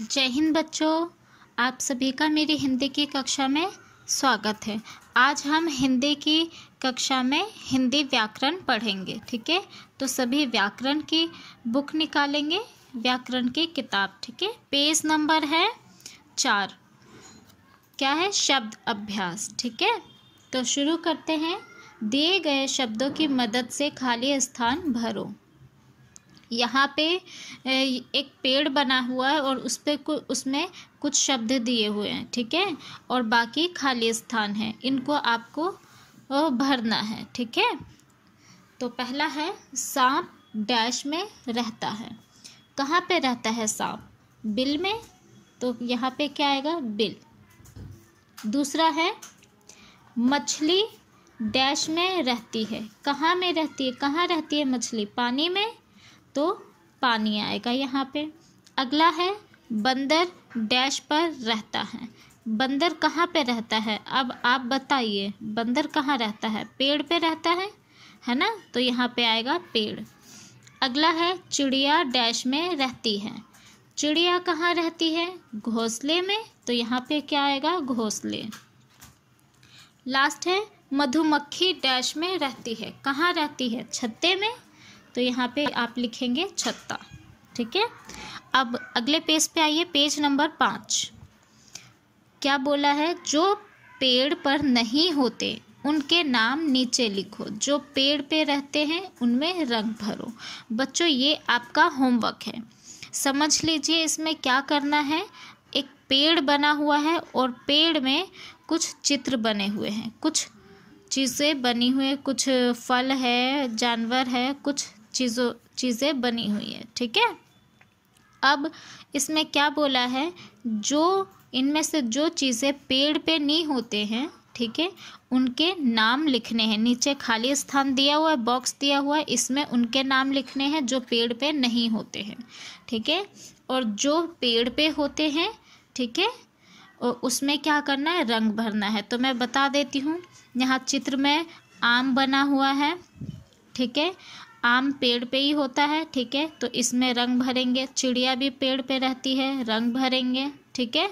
जय हिंद बच्चों आप सभी का मेरी हिंदी की कक्षा में स्वागत है आज हम हिंदी की कक्षा में हिंदी व्याकरण पढ़ेंगे ठीक है तो सभी व्याकरण की बुक निकालेंगे व्याकरण की किताब ठीक है पेज नंबर है चार क्या है शब्द अभ्यास ठीक है तो शुरू करते हैं दिए गए शब्दों की मदद से खाली स्थान भरो यहाँ पे एक पेड़ बना हुआ है और उस पर कुछ उसमें कुछ शब्द दिए हुए हैं ठीक है और बाकी खाली स्थान है इनको आपको भरना है ठीक है तो पहला है सांप डैश में रहता है कहाँ पे रहता है सांप बिल में तो यहाँ पे क्या आएगा बिल दूसरा है मछली डैश में रहती है कहाँ में रहती है कहाँ रहती है मछली पानी में तो पानी आएगा यहाँ पे अगला है बंदर डैश पर रहता है बंदर कहाँ पे रहता है अब आप बताइए बंदर कहाँ रहता है पेड़ पे रहता है है ना तो यहाँ पे आएगा पेड़ अगला है चिड़िया डैश में रहती है चिड़िया कहाँ रहती है घोंसले में तो यहाँ पे क्या आएगा घोंसले लास्ट है मधुमक्खी डैश में रहती है कहाँ रहती है छत्ते में तो यहाँ पे आप लिखेंगे छत्ता ठीक है अब अगले पेज पे आइए पेज नंबर पाँच क्या बोला है जो पेड़ पर नहीं होते उनके नाम नीचे लिखो जो पेड़ पे रहते हैं उनमें रंग भरो बच्चों ये आपका होमवर्क है समझ लीजिए इसमें क्या करना है एक पेड़ बना हुआ है और पेड़ में कुछ चित्र बने हुए हैं कुछ चीज़ें बनी हुई कुछ फल है जानवर है कुछ चीज़ों चीज़ें बनी हुई है ठीक है अब इसमें क्या बोला है जो इनमें से जो चीज़ें पेड़ पे नहीं होते हैं ठीक है उनके नाम लिखने हैं नीचे खाली स्थान दिया हुआ है बॉक्स दिया हुआ है इसमें उनके नाम लिखने हैं जो पेड़ पे नहीं होते हैं ठीक है और जो पेड़ पे होते हैं ठीक है और उसमें क्या करना है रंग भरना है तो मैं बता देती हूँ यहाँ चित्र में आम बना हुआ है ठीक है आम पेड़ पे ही होता है ठीक है तो इसमें रंग भरेंगे चिड़िया भी पेड़ पे रहती है रंग भरेंगे ठीक है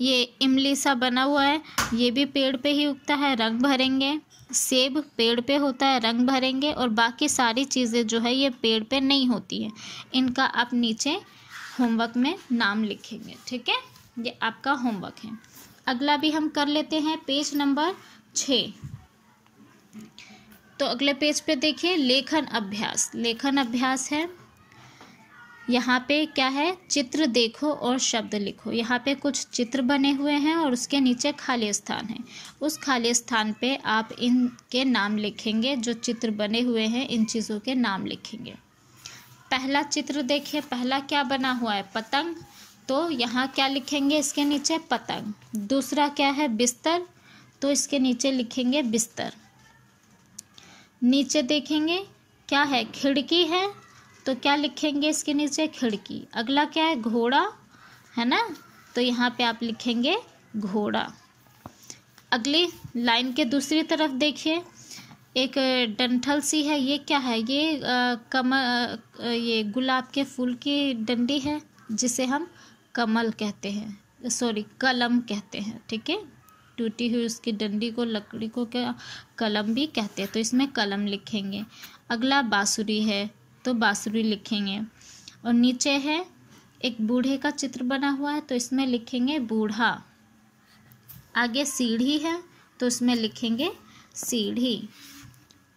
ये इमली सा बना हुआ है ये भी पेड़ पे ही उगता है रंग भरेंगे सेब पेड़ पे होता है रंग भरेंगे और बाकी सारी चीज़ें जो है ये पेड़ पे नहीं होती है इनका आप नीचे होमवर्क में नाम लिखेंगे ठीक है ये आपका होमवर्क है अगला भी हम कर लेते हैं पेज नंबर छः तो अगले पेज पे देखिए लेखन अभ्यास लेखन अभ्यास है यहाँ पे क्या है चित्र देखो और शब्द लिखो यहाँ पे कुछ चित्र बने हुए हैं और उसके नीचे खाली स्थान है उस खाली स्थान पे आप इनके नाम लिखेंगे जो चित्र बने हुए हैं इन चीज़ों के नाम लिखेंगे पहला चित्र देखिए पहला क्या बना हुआ है पतंग तो यहाँ क्या लिखेंगे इसके नीचे पतंग दूसरा क्या है बिस्तर तो इसके नीचे लिखेंगे बिस्तर नीचे देखेंगे क्या है खिड़की है तो क्या लिखेंगे इसके नीचे खिड़की अगला क्या है घोड़ा है ना तो यहाँ पे आप लिखेंगे घोड़ा अगली लाइन के दूसरी तरफ देखिए एक डंठल सी है ये क्या है ये आ, कमल आ, ये गुलाब के फूल की डंडी है जिसे हम कमल कहते हैं सॉरी कलम कहते हैं ठीक है टूटी हुई उसकी डंडी को लकड़ी को क्या कलम भी कहते हैं तो इसमें कलम लिखेंगे अगला बाँसुरी है तो बाँसुरी लिखेंगे और नीचे है एक बूढ़े का चित्र बना हुआ है तो इसमें लिखेंगे बूढ़ा आगे सीढ़ी है तो उसमें लिखेंगे सीढ़ी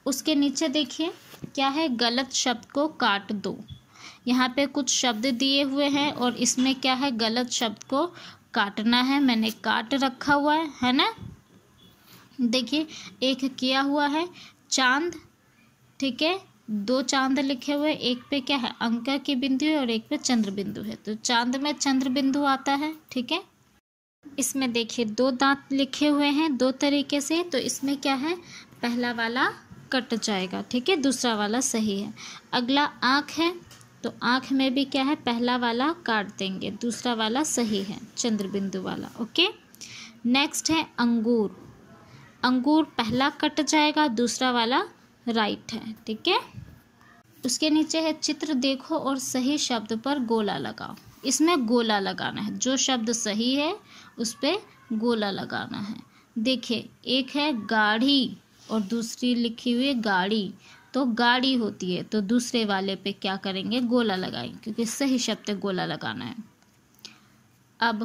उसके नीचे देखिए क्या है गलत शब्द को काट दो यहाँ पे कुछ शब्द दिए हुए हैं और इसमें क्या है गलत शब्द को काटना है मैंने काट रखा हुआ है है ना देखिए एक किया हुआ है चांद ठीक है दो चांद लिखे हुए एक पे क्या है अंक की बिंदु है और एक पे चंद्र बिंदु है तो चांद में चंद्र बिंदु आता है ठीक है इसमें देखिए दो दांत लिखे हुए हैं दो तरीके से तो इसमें क्या है पहला वाला कट जाएगा ठीक है दूसरा वाला सही है अगला आँख है तो आँख में भी क्या है पहला वाला काट देंगे दूसरा वाला सही है चंद्रबिंदु वाला ओके नेक्स्ट है अंगूर अंगूर पहला कट जाएगा दूसरा वाला राइट है ठीक है उसके नीचे है चित्र देखो और सही शब्द पर गोला लगाओ इसमें गोला लगाना है जो शब्द सही है उस पर गोला लगाना है देखिए एक है गाढ़ी और दूसरी लिखी हुई गाड़ी तो गाड़ी होती है तो दूसरे वाले पे क्या करेंगे गोला लगाएंगे क्योंकि सही शब्द है गोला लगाना है अब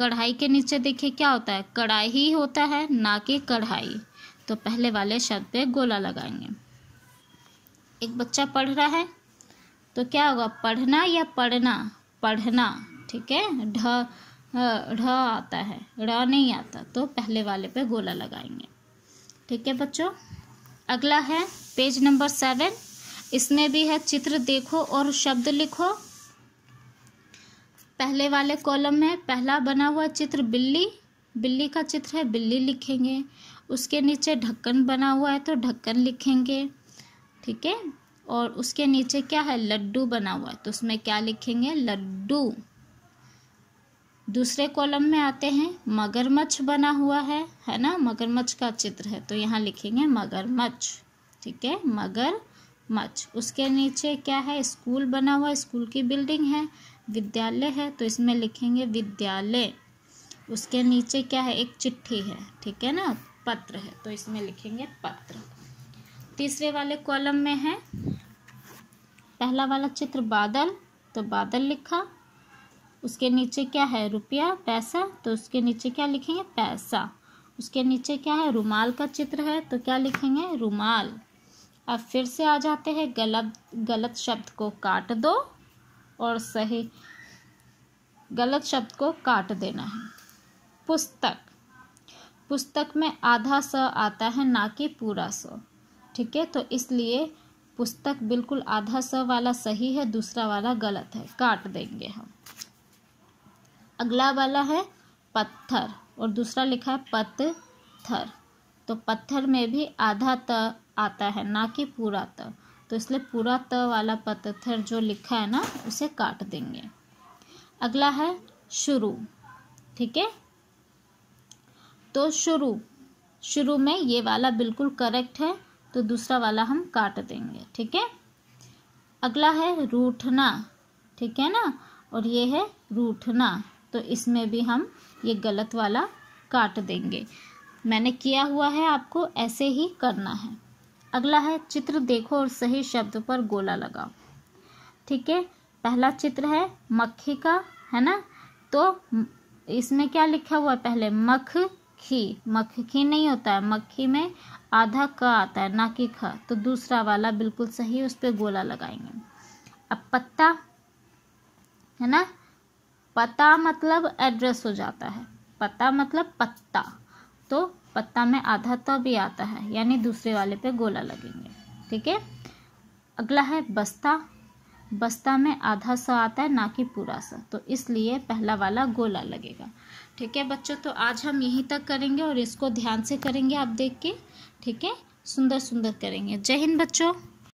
कढ़ाई के नीचे देखिए क्या होता है कढ़ाई ही होता है ना कि कढ़ाई तो पहले वाले शब्द पे गोला लगाएंगे एक बच्चा पढ़ रहा है तो क्या होगा पढ़ना या पढ़ना पढ़ना ठीक है ढ ढ आता है ढ नहीं आता तो पहले वाले पे गोला लगाएंगे ठीक है बच्चों अगला है पेज नंबर सेवन इसमें भी है चित्र देखो और शब्द लिखो पहले वाले कॉलम में पहला बना हुआ चित्र बिल्ली बिल्ली का चित्र है बिल्ली लिखेंगे उसके नीचे ढक्कन बना हुआ है तो ढक्कन लिखेंगे ठीक है और उसके नीचे क्या है लड्डू बना हुआ है तो उसमें क्या लिखेंगे लड्डू दूसरे कॉलम में आते हैं मगरमच्छ बना हुआ है है ना मगरमच्छ का चित्र है तो यहाँ लिखेंगे मगरमच्छ ठीक है मगर मच उसके नीचे क्या है स्कूल बना हुआ स्कूल की बिल्डिंग है विद्यालय है तो इसमें लिखेंगे विद्यालय उसके नीचे क्या है एक चिट्ठी है ठीक है ना पत्र है तो इसमें लिखेंगे पत्र तीसरे वाले कॉलम में है पहला वाला चित्र बादल तो बादल लिखा उसके नीचे क्या है रुपया पैसा तो उसके नीचे क्या लिखेंगे पैसा उसके नीचे क्या है रुमाल का चित्र है तो क्या लिखेंगे रुमाल अब फिर से आ जाते हैं गलत गलत शब्द को काट दो और सही गलत शब्द को काट देना है पुस्तक पुस्तक में आधा स आता है ना कि पूरा स ठीक है तो इसलिए पुस्तक बिल्कुल आधा स वाला सही है दूसरा वाला गलत है काट देंगे हम अगला वाला है पत्थर और दूसरा लिखा है पत्थर तो पत्थर में भी आधा त आता है ना कि पूरा त तो इसलिए पूरा त वाला पत्थर जो लिखा है ना उसे काट देंगे अगला है शुरू ठीक है तो शुरू शुरू में ये वाला बिल्कुल करेक्ट है तो दूसरा वाला हम काट देंगे ठीक है अगला है रूठना ठीक है ना और ये है रूठना तो इसमें भी हम ये गलत वाला काट देंगे मैंने किया हुआ है आपको ऐसे ही करना है अगला है चित्र देखो और सही शब्द पर गोला लगाओ ठीक है पहला चित्र है मक्खी का है ना तो इसमें क्या लिखा हुआ है पहले मख खी नहीं होता है मक्खी में आधा का आता है ना कि ख तो दूसरा वाला बिल्कुल सही उस पर गोला लगाएंगे अब पत्ता है ना पता मतलब एड्रेस हो जाता है पता मतलब पत्ता तो पत्ता में आधा त तो भी आता है यानी दूसरे वाले पे गोला लगेंगे ठीक है अगला है बस्ता बस्ता में आधा सा आता है ना कि पूरा सा तो इसलिए पहला वाला गोला लगेगा ठीक है बच्चों तो आज हम यहीं तक करेंगे और इसको ध्यान से करेंगे आप देख के ठीक है सुंदर सुंदर करेंगे जय हिंद बच्चों